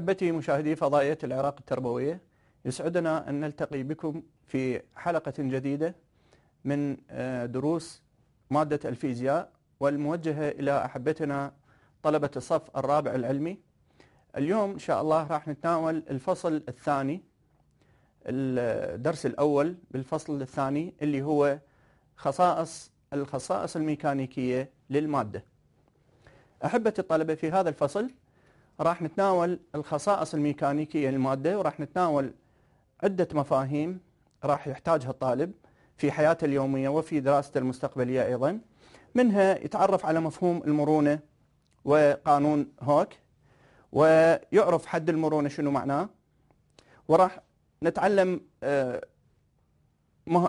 أحبتي مشاهدي فضائية العراق التربوية يسعدنا أن نلتقي بكم في حلقة جديدة من آه، دروس مادة الفيزياء والموجهة إلى أحبتنا طلبة الصف الرابع العلمي اليوم إن شاء الله راح نتناول الفصل الثاني الدرس الأول بالفصل الثاني اللي هو خصائص الخصائص الميكانيكية للمادة أحبة الطلبة في هذا الفصل راح نتناول الخصائص الميكانيكية للمادة وراح نتناول عدة مفاهيم راح يحتاجها الطالب في حياته اليومية وفي دراسته المستقبلية أيضا منها يتعرف على مفهوم المرونة وقانون هوك ويعرف حد المرونة شنو معناه وراح نتعلم آه،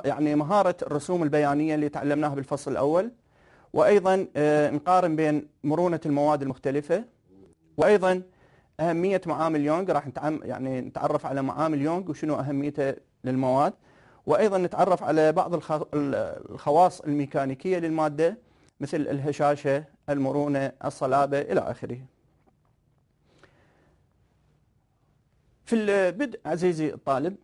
يعني مهارة الرسوم البيانية اللي تعلمناها بالفصل الأول وأيضا آه، نقارن بين مرونة المواد المختلفة وايضا اهميه معامل يونغ راح يعني نتعرف على معامل يونغ وشنو اهميته للمواد وايضا نتعرف على بعض الخواص الميكانيكيه للماده مثل الهشاشه، المرونه، الصلابه الى اخره. في البدء عزيزي الطالب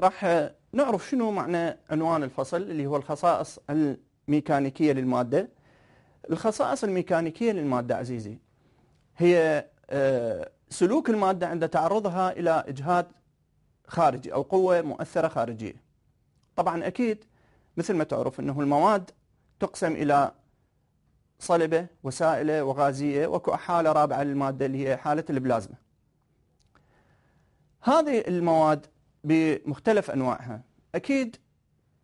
راح نعرف شنو معنى عنوان الفصل اللي هو الخصائص الميكانيكيه للماده. الخصائص الميكانيكيه للماده عزيزي هي آه، سلوك المادة عند تعرضها إلى إجهاد خارجي أو قوة مؤثرة خارجية طبعا أكيد مثل ما تعرف أنه المواد تقسم إلى صلبة وسائلة وغازية وكحالة رابعة للمادة اللي هي حالة البلازما هذه المواد بمختلف أنواعها أكيد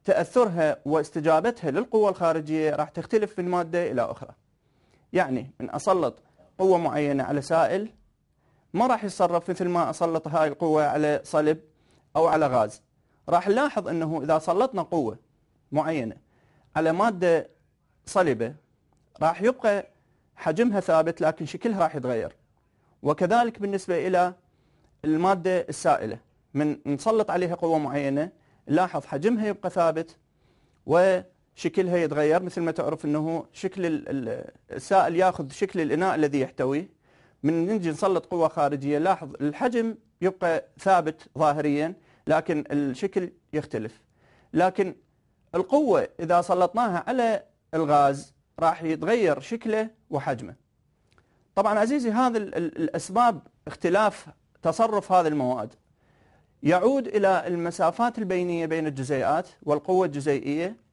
تأثرها واستجابتها للقوة الخارجية راح تختلف من مادة إلى أخرى يعني من أسلط قوة معينة على سائل ما راح يتصرف مثل ما أسلط هاي القوة على صلب أو على غاز راح نلاحظ أنه إذا سلطنا قوة معينة على مادة صلبة راح يبقى حجمها ثابت لكن شكلها راح يتغير وكذلك بالنسبة إلى المادة السائلة من نسلط عليها قوة معينة نلاحظ حجمها يبقى ثابت و شكلها يتغير مثل ما تعرف انه شكل السائل ياخذ شكل الاناء الذي يحتويه من نجي نسلط قوه خارجيه لاحظ الحجم يبقى ثابت ظاهريا لكن الشكل يختلف لكن القوه اذا سلطناها على الغاز راح يتغير شكله وحجمه طبعا عزيزي هذا الاسباب اختلاف تصرف هذه المواد يعود الى المسافات البينيه بين الجزيئات والقوه الجزيئيه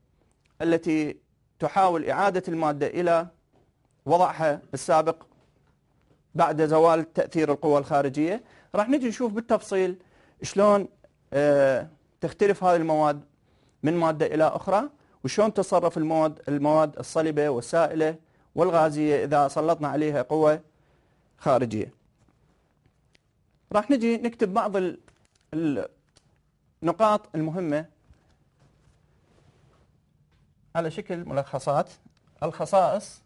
التي تحاول إعادة المادة إلى وضعها السابق بعد زوال تأثير القوى الخارجية راح نجي نشوف بالتفصيل شلون آه، تختلف هذه المواد من مادة إلى أخرى وشلون تصرف المواد المواد الصلبة والسائلة والغازية إذا سلطنا عليها قوة خارجية راح نجي نكتب بعض النقاط المهمة على شكل ملخصات الخصائص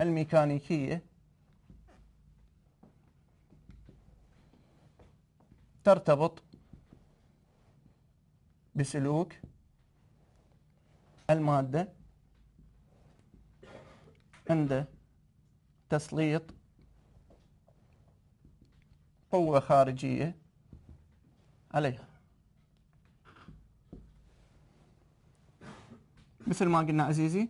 الميكانيكية ترتبط بسلوك المادة عند تسليط قوة خارجية عليها مثل ما قلنا عزيزي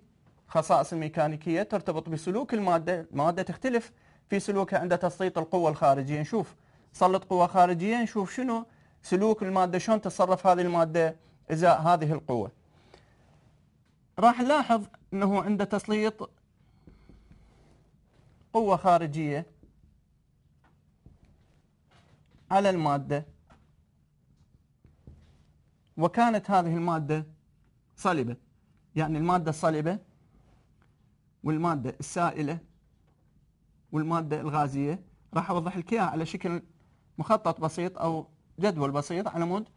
خصائص الميكانيكية ترتبط بسلوك المادة المادة تختلف في سلوكها عند تسليط القوة الخارجية نشوف سلط قوة خارجية نشوف شنو سلوك المادة شلون تتصرف هذه المادة إزاء هذه القوة راح نلاحظ أنه عند تسليط قوة خارجية على المادة وكانت هذه المادة صلبة يعني المادة الصلبة والمادة السائلة والمادة الغازية راح أوضح لك إياها على شكل مخطط بسيط أو جدول بسيط على مود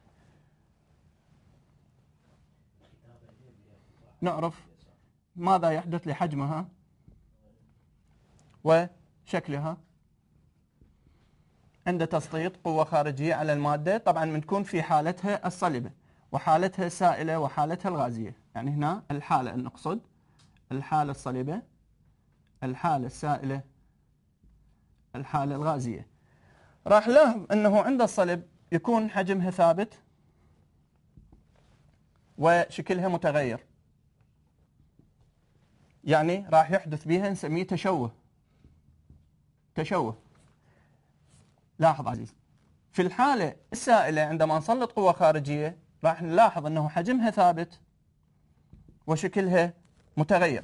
نعرف ماذا يحدث لحجمها وشكلها عند تسطيط قوة خارجية على المادة طبعا بنكون في حالتها الصلبة وحالتها السائلة وحالتها الغازية يعني هنا الحالة نقصد الحالة الصلبة الحالة السائلة الحالة الغازية راح له أنه عند الصلب يكون حجمها ثابت وشكلها متغير يعني راح يحدث بها نسميه تشوه تشوه لاحظ عزيز في الحالة السائلة عندما نسلط قوة خارجية راح نلاحظ أنه حجمها ثابت وشكلها متغير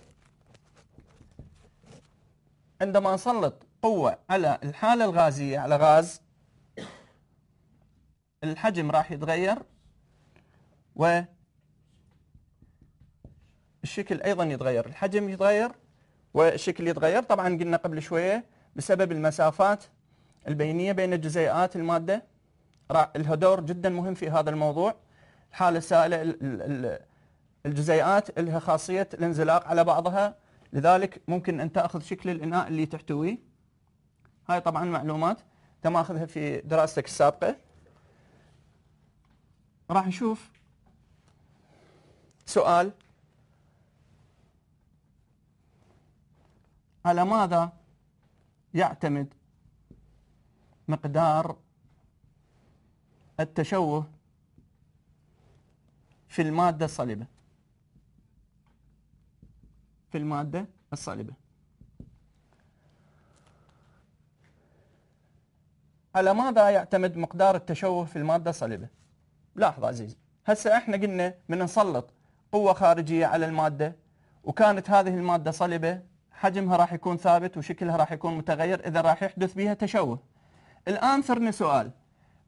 عندما نسلط قوة على الحالة الغازية على غاز الحجم راح يتغير و الشكل ايضا يتغير الحجم يتغير والشكل يتغير طبعا قلنا قبل شويه بسبب المسافات البينيه بين الجزيئات الماده الهدور جدا مهم في هذا الموضوع الحاله السائله الجزيئات لها خاصية الانزلاق على بعضها لذلك ممكن أن تأخذ شكل الإناء اللي تحتويه هاي طبعا معلومات تم أخذها في دراستك السابقة راح نشوف سؤال على ماذا يعتمد مقدار التشوه في المادة الصلبة في المادة الصلبة على ماذا يعتمد مقدار التشوه في المادة الصلبة لاحظ عزيزي هسه احنا قلنا من نسلط قوة خارجية على المادة وكانت هذه المادة صلبة حجمها راح يكون ثابت وشكلها راح يكون متغير إذا راح يحدث بها تشوه الآن صرنا سؤال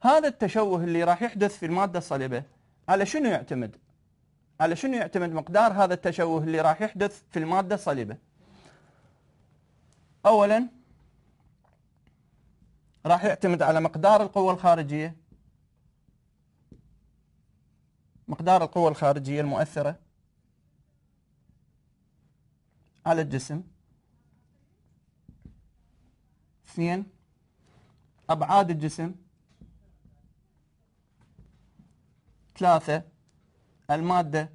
هذا التشوه اللي راح يحدث في المادة الصلبة على شنو يعتمد على شنو يعتمد مقدار هذا التشوه اللي راح يحدث في المادة الصلبة أولا راح يعتمد على مقدار القوة الخارجية مقدار القوة الخارجية المؤثرة على الجسم اثنين أبعاد الجسم ثلاثة المادة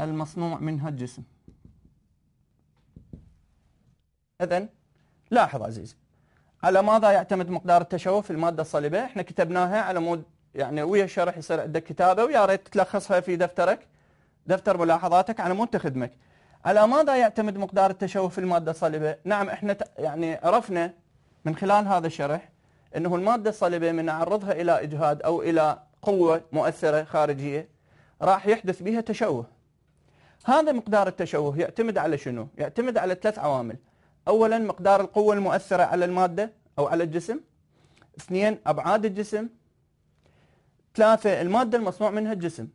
المصنوع منها الجسم إذا لاحظ عزيزي على ماذا يعتمد مقدار التشوه في المادة الصلبة؟ احنا كتبناها على مود يعني ويا الشرح يصير عندك كتابة ويا ريت تلخصها في دفترك دفتر ملاحظاتك على مود تخدمك. على ماذا يعتمد مقدار التشوه في المادة الصلبة؟ نعم احنا يعني عرفنا من خلال هذا الشرح انه المادة الصلبة من نعرضها الى اجهاد او الى قوة مؤثرة خارجية راح يحدث بها تشوه هذا مقدار التشوه يعتمد على شنو؟ يعتمد على ثلاث عوامل أولا مقدار القوة المؤثرة على المادة أو على الجسم اثنين أبعاد الجسم ثلاثة المادة المصنوع منها الجسم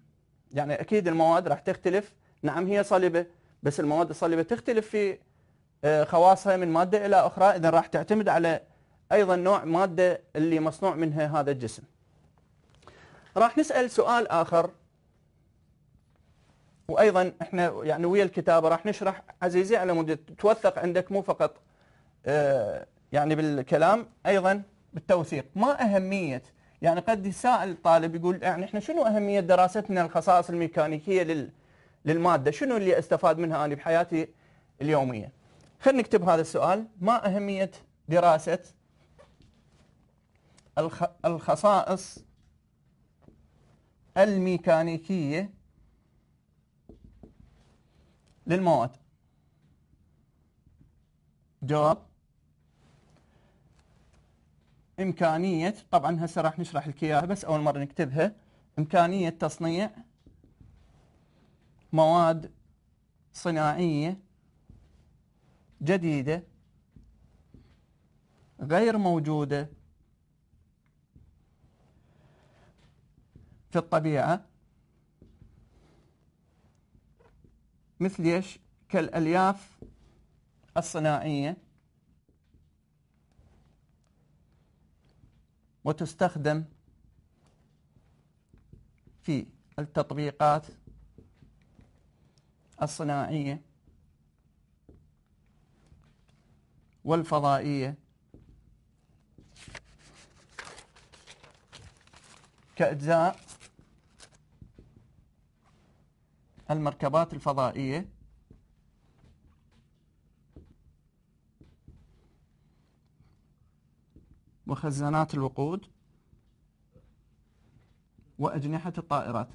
يعني أكيد المواد راح تختلف نعم هي صلبة بس المواد الصلبة تختلف في آه، خواصها من مادة إلى أخرى إذا راح تعتمد على أيضا نوع مادة اللي مصنوع منها هذا الجسم راح نسأل سؤال آخر وأيضا احنا يعني ويا الكتابة راح نشرح عزيزي على مود توثق عندك مو فقط آه، يعني بالكلام أيضا بالتوثيق ما أهمية يعني قد يسأل الطالب يقول يعني احنا شنو أهمية دراستنا الخصائص الميكانيكية لل للمادة شنو اللي أستفاد منها أنا بحياتي اليومية خلينا نكتب هذا السؤال ما أهمية دراسة الخصائص الميكانيكية للمواد جواب إمكانية طبعا هسه راح نشرح لك إياها بس أول مرة نكتبها إمكانية تصنيع مواد صناعية جديدة غير موجودة في الطبيعة مثل ايش كالالياف الصناعيه وتستخدم في التطبيقات الصناعيه والفضائيه كاجزاء المركبات الفضائية وخزانات الوقود وأجنحة الطائرات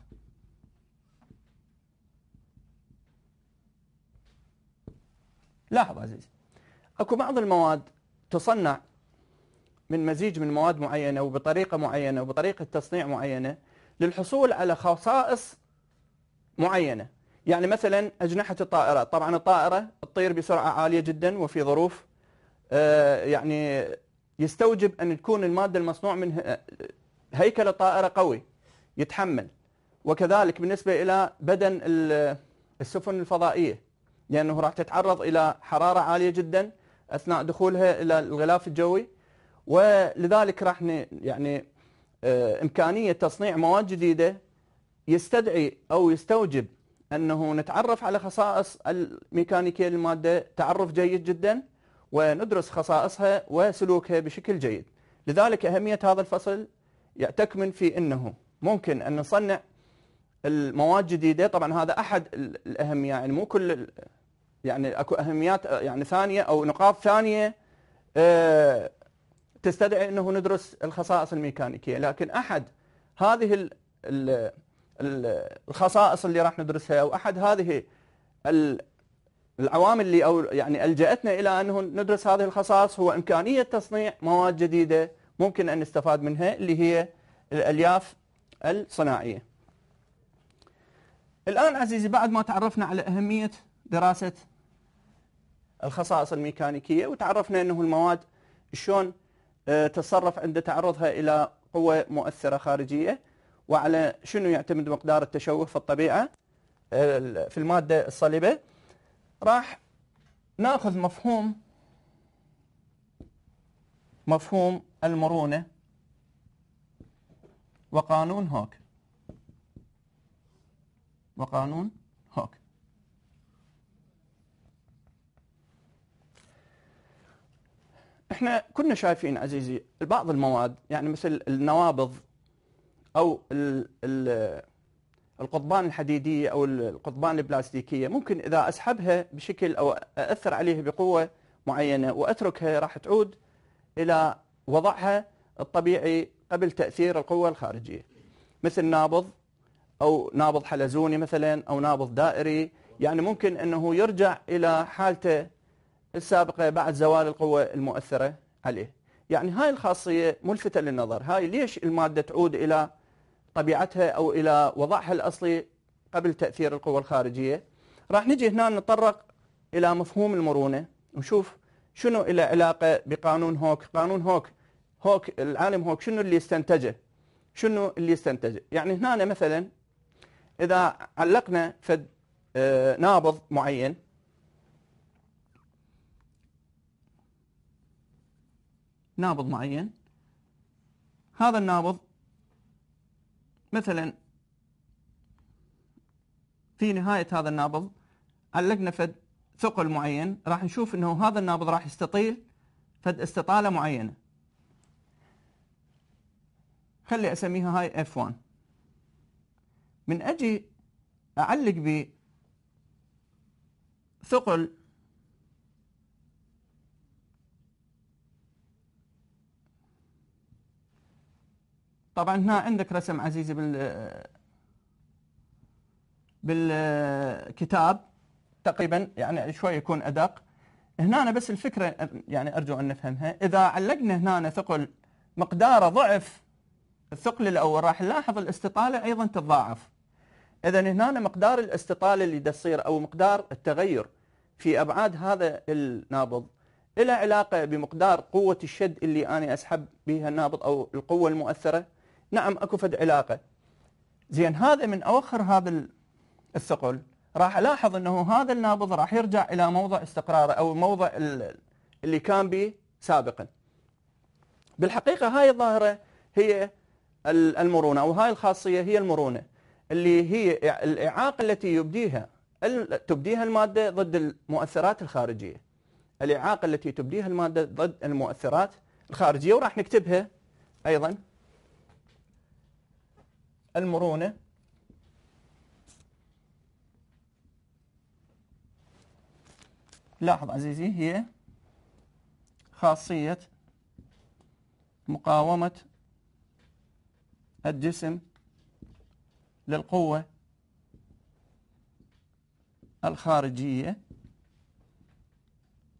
لاحظ عزيزي اكو بعض المواد تصنع من مزيج من مواد معينه وبطريقه معينه وبطريقه تصنيع معينه للحصول على خصائص معينة يعني مثلا أجنحة الطائرة طبعا الطائرة تطير بسرعة عالية جدا وفي ظروف آه، يعني يستوجب أن تكون المادة المصنوع من آه، هيكل الطائرة قوي يتحمل وكذلك بالنسبة إلى بدن السفن الفضائية لأنه راح تتعرض إلى حرارة عالية جدا أثناء دخولها إلى الغلاف الجوي ولذلك راح يعني آه، إمكانية تصنيع مواد جديدة يستدعي أو يستوجب أنه نتعرف على خصائص الميكانيكية للمادة تعرف جيد جدا وندرس خصائصها وسلوكها بشكل جيد لذلك أهمية هذا الفصل تكمن في أنه ممكن أن نصنع المواد جديدة طبعا هذا أحد الأهمية يعني مو كل يعني اكو اهميات آه، يعني ثانيه او نقاط ثانيه آه، تستدعي انه ندرس الخصائص الميكانيكيه لكن احد هذه الخصائص اللي راح ندرسها واحد هذه العوامل اللي او يعني الجأتنا الى انه ندرس هذه الخصائص هو امكانيه تصنيع مواد جديده ممكن ان نستفاد منها اللي هي الالياف الصناعيه. الان عزيزي بعد ما تعرفنا على اهميه دراسه الخصائص الميكانيكيه وتعرفنا انه المواد شلون تتصرف آه، عند تعرضها الى قوه مؤثره خارجيه وعلى شنو يعتمد مقدار التشوه في الطبيعة في المادة الصلبة راح ناخذ مفهوم مفهوم المرونة وقانون هوك وقانون هوك احنا كنا شايفين عزيزي بعض المواد يعني مثل النوابض أو القضبان الحديدية أو القضبان البلاستيكية ممكن إذا أسحبها بشكل أو أأثر عليها بقوة معينة وأتركها راح تعود إلى وضعها الطبيعي قبل تأثير القوة الخارجية مثل نابض أو نابض حلزوني مثلا أو نابض دائري يعني ممكن أنه يرجع إلى حالته السابقة بعد زوال القوة المؤثرة عليه يعني هاي الخاصية ملفتة للنظر هاي ليش المادة تعود إلى طبيعتها أو إلى وضعها الأصلي قبل تأثير القوى الخارجية راح نجي هنا نتطرق إلى مفهوم المرونة ونشوف شنو إلى علاقة بقانون هوك قانون هوك هوك العالم هوك شنو اللي استنتجه شنو اللي استنتجه يعني هنا مثلا إذا علقنا فد آه، نابض معين نابض معين هذا النابض مثلا في نهاية هذا النابض علقنا فد ثقل معين راح نشوف انه هذا النابض راح يستطيل فد استطالة معينة خلي اسميها هاي F1 من اجي اعلق بثقل ثقل طبعا هنا عندك رسم عزيزي بال بالكتاب تقريبا يعني شوي يكون ادق هنا أنا بس الفكره يعني ارجو ان نفهمها اذا علقنا هنا ثقل مقداره ضعف الثقل الاول راح نلاحظ الاستطاله ايضا تتضاعف اذا هنا مقدار الاستطاله اللي تصير او مقدار التغير في ابعاد هذا النابض إلى علاقة بمقدار قوة الشد اللي أنا أسحب بها النابض أو القوة المؤثرة نعم اكو فد علاقه زين هذا من اوخر هذا الثقل راح الاحظ انه هذا النابض راح يرجع الى موضع استقراره او موضع اللي كان به سابقا بالحقيقه هاي الظاهره هي المرونه او هاي الخاصيه هي المرونه اللي هي الاعاقه التي يبديها تبديها الماده ضد المؤثرات الخارجيه الاعاقه التي تبديها الماده ضد المؤثرات الخارجيه وراح نكتبها ايضا المرونة لاحظ عزيزي هي خاصية مقاومة الجسم للقوة الخارجية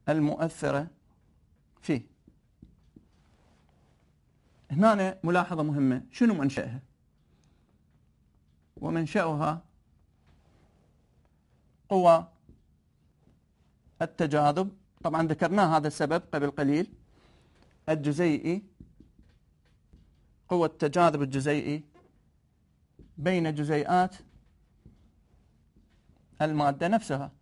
المؤثرة فيه هنا ملاحظة مهمة شنو منشأها ومنشأها قوى التجاذب طبعا ذكرنا هذا السبب قبل قليل الجزيئي قوة التجاذب الجزيئي بين جزيئات المادة نفسها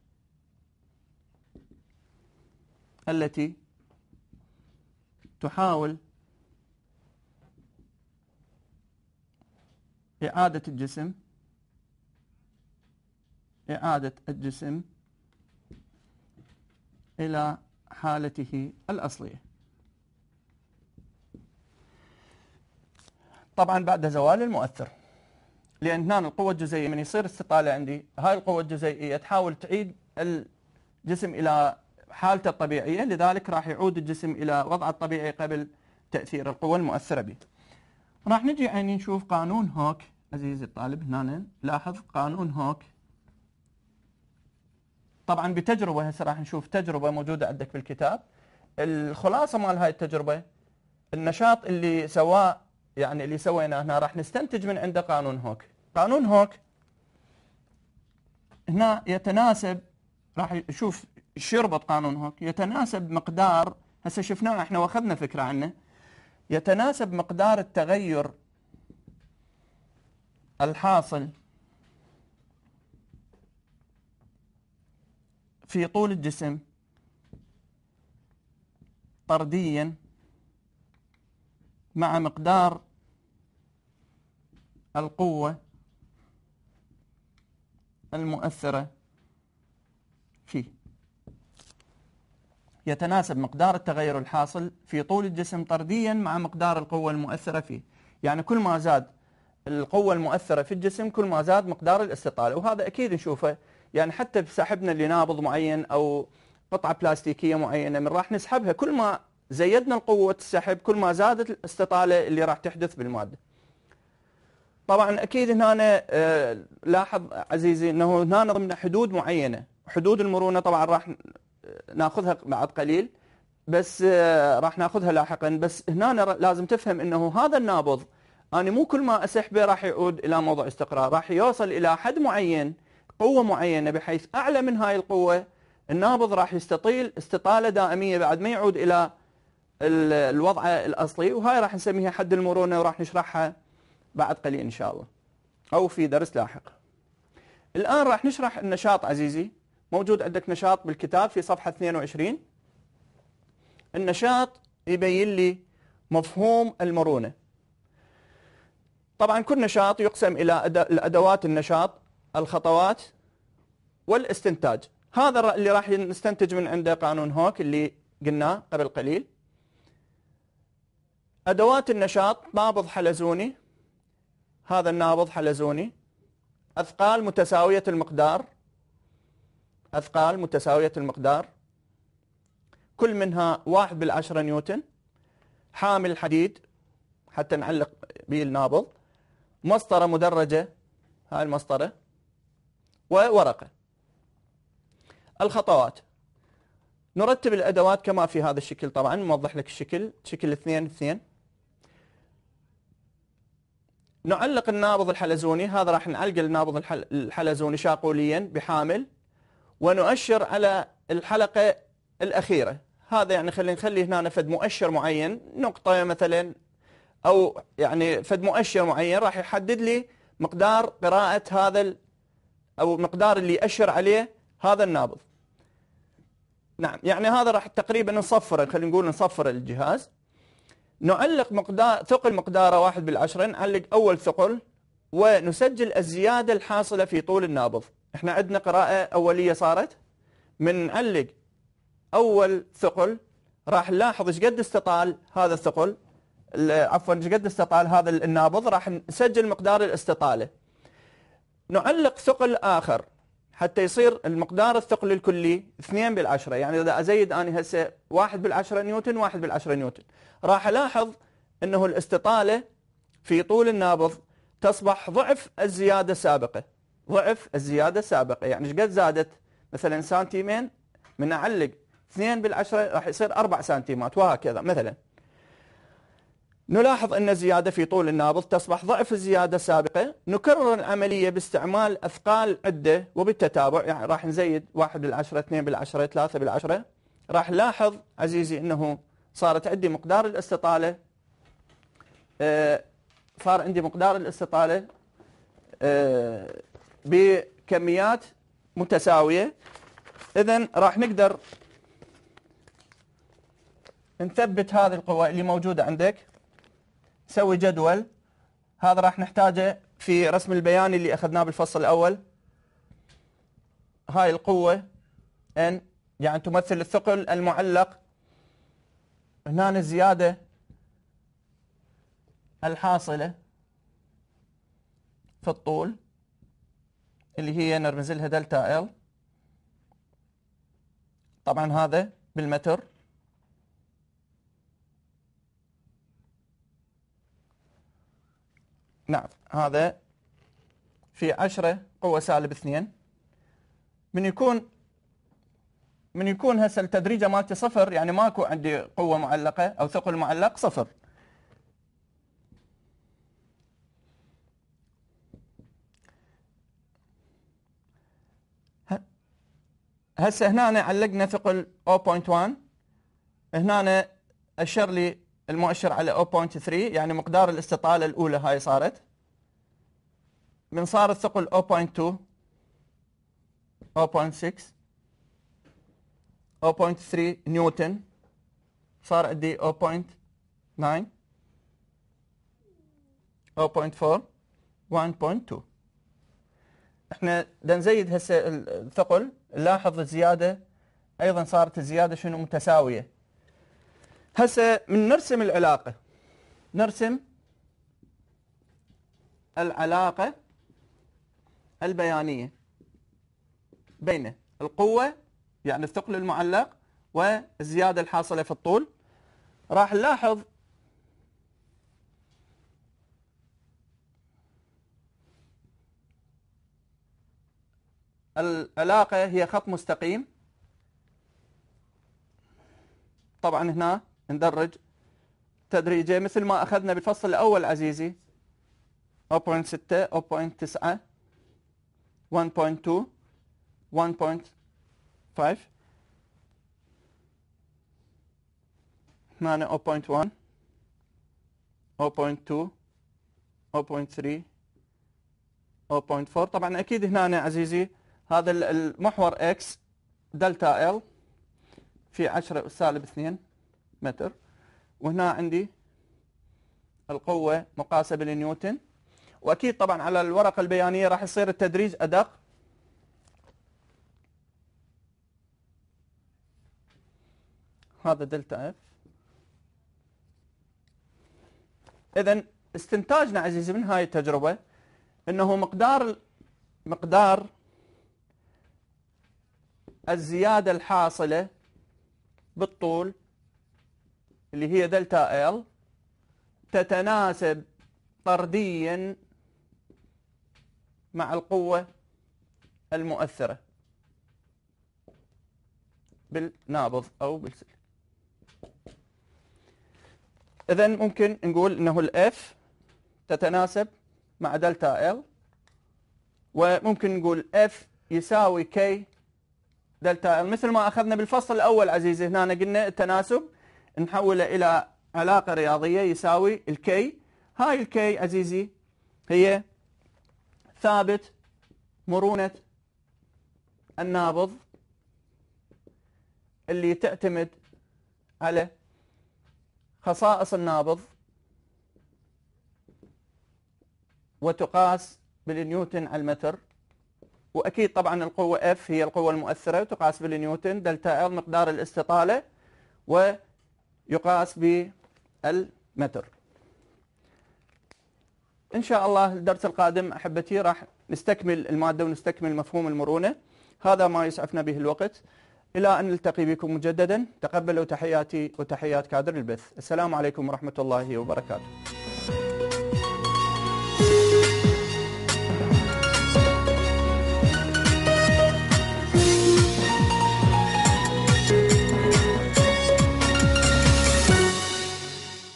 التي تحاول إعادة الجسم إعادة الجسم إلى حالته الأصلية طبعا بعد زوال المؤثر لأن هنا القوة الجزيئية من يصير استطالة عندي هاي القوة الجزيئية تحاول تعيد الجسم إلى حالته الطبيعية لذلك راح يعود الجسم إلى وضعه الطبيعي قبل تأثير القوة المؤثرة به راح نجي يعني نشوف قانون هوك عزيزي الطالب هنا لاحظ قانون هوك طبعا بتجربه هسه راح نشوف تجربه موجوده عندك بالكتاب الخلاصه مال هاي التجربه النشاط اللي سواه يعني اللي سويناه هنا راح نستنتج من عنده قانون هوك قانون هوك هنا يتناسب راح نشوف شربط قانون هوك يتناسب مقدار هسه شفناه احنا واخذنا فكره عنه يتناسب مقدار التغير الحاصل في طول الجسم طرديا مع مقدار القوة المؤثرة فيه يتناسب مقدار التغير الحاصل في طول الجسم طرديا مع مقدار القوة المؤثرة فيه يعني كل ما زاد القوة المؤثرة في الجسم كل ما زاد مقدار الاستطالة وهذا أكيد نشوفه يعني حتى بسحبنا لنابض معين أو قطعة بلاستيكية معينة من راح نسحبها كل ما زيدنا قوة السحب كل ما زادت الاستطالة اللي راح تحدث بالمادة طبعا أكيد هنا آه، لاحظ عزيزي أنه هنا ضمن حدود معينة حدود المرونة طبعا راح آه، ناخذها بعد قليل بس آه، راح ناخذها لاحقا بس هنا لازم تفهم أنه هذا النابض أنا مو كل ما أسحبه راح يعود إلى موضع استقرار راح يوصل إلى حد معين قوة معينة بحيث أعلى من هاي القوة النابض راح يستطيل استطالة دائمية بعد ما يعود إلى الوضع الأصلي وهاي راح نسميها حد المرونة وراح نشرحها بعد قليل إن شاء الله أو في درس لاحق الآن راح نشرح النشاط عزيزي موجود عندك نشاط بالكتاب في صفحة 22 النشاط يبين لي مفهوم المرونة طبعا كل نشاط يقسم إلى أدوات النشاط الخطوات والاستنتاج هذا اللي راح نستنتج من عنده قانون هوك اللي قلناه قبل قليل أدوات النشاط نابض حلزوني هذا النابض حلزوني أثقال متساوية المقدار أثقال متساوية المقدار كل منها واحد بالعشرة نيوتن حامل حديد حتى نعلق به النابض مسطرة مدرجة هاي المسطرة وورقة الخطوات نرتب الأدوات كما في هذا الشكل طبعا نوضح لك الشكل شكل اثنين اثنين نعلق النابض الحلزوني هذا راح نعلق النابض الحلزوني شاقوليا بحامل ونؤشر على الحلقة الأخيرة هذا يعني خلينا نخلي هنا فد مؤشر معين نقطة مثلا أو يعني فد مؤشر معين راح يحدد لي مقدار قراءة هذا أو المقدار اللي يأشر عليه هذا النابض نعم يعني هذا راح تقريبا نصفر خلينا نقول نصفر الجهاز نعلق مقدار ثقل مقداره واحد بالعشرة نعلق أول ثقل ونسجل الزيادة الحاصلة في طول النابض احنا عندنا قراءة أولية صارت من نعلق أول ثقل راح نلاحظ ايش قد استطال هذا الثقل عفوا ايش قد استطال هذا النابض راح نسجل مقدار الاستطالة نعلق ثقل آخر حتى يصير المقدار الثقل الكلي 2 بالعشرة يعني إذا أزيد أنا هسه 1 بالعشرة نيوتن 1 بالعشرة نيوتن راح ألاحظ أنه الاستطالة في طول النابض تصبح ضعف الزيادة السابقة ضعف الزيادة السابقة يعني ايش قد زادت مثلا سنتيمين من أعلق 2 بالعشرة راح يصير 4 سنتيمات وهكذا مثلا نلاحظ أن الزيادة في طول النابض تصبح ضعف الزيادة السابقة نكرر العملية باستعمال أثقال عدة وبالتتابع يعني راح نزيد 1 بالعشرة 2 بالعشرة 3 بالعشرة راح نلاحظ عزيزي أنه صارت عندي مقدار الاستطالة آه، صار عندي مقدار الاستطالة آه، بكميات متساوية إذا راح نقدر نثبت هذه القوى اللي موجودة عندك تسوي جدول هذا راح نحتاجه في رسم البياني اللي اخذناه بالفصل الاول هاي القوه ان يعني تمثل الثقل المعلق هنا الزياده الحاصله في الطول اللي هي نرمز لها دلتا ال طبعا هذا بالمتر نعم هذا في 10 قوة سالب 2 من يكون من يكون هسه التدريجه مالتي صفر يعني ماكو عندي قوه معلقه او ثقل معلق صفر هسه هنا علقنا ثقل 0.1 هنا اشر لي المؤشر على 0.3 يعني مقدار الاستطالة الأولى هاي صارت من صار الثقل 0.2 0.6 0.3 نيوتن صار عندي 0.9 0.4 1.2 احنا بدنا نزيد هسه الثقل نلاحظ الزياده ايضا صارت الزياده شنو متساويه هسه من نرسم العلاقة نرسم العلاقة البيانية بين القوة يعني الثقل المعلق والزيادة الحاصلة في الطول راح نلاحظ العلاقة هي خط مستقيم طبعا هنا ندرج تدريجي مثل ما اخذنا بالفصل الاول عزيزي 0.6 0.9 1.2 1.5 هنا 0.1 0.2 0.3 0.4 طبعا اكيد هنا عزيزي هذا المحور اكس دلتا ال في 10 سالب 2 متر وهنا عندي القوة مقاسة بالنيوتن وأكيد طبعا على الورقة البيانية راح يصير التدريج أدق هذا دلتا اف اذا استنتاجنا عزيزي من هاي التجربه انه مقدار مقدار الزياده الحاصله بالطول اللي هي دلتا ال تتناسب طرديا مع القوة المؤثرة بالنابض أو بالسلك إذا ممكن نقول أنه الإف تتناسب مع دلتا ال وممكن نقول اف يساوي كي دلتا ال مثل ما اخذنا بالفصل الاول عزيزي هنا قلنا التناسب نحوله إلى علاقة رياضية يساوي الكي هاي الكي عزيزي هي ثابت مرونة النابض اللي تعتمد على خصائص النابض وتقاس بالنيوتن على المتر واكيد طبعا القوه اف هي القوه المؤثره وتقاس بالنيوتن دلتا ال مقدار الاستطاله و يقاس بالمتر إن شاء الله الدرس القادم أحبتي راح نستكمل المادة ونستكمل مفهوم المرونة هذا ما يسعفنا به الوقت إلى أن نلتقي بكم مجددا تقبلوا تحياتي وتحيات كادر البث السلام عليكم ورحمة الله وبركاته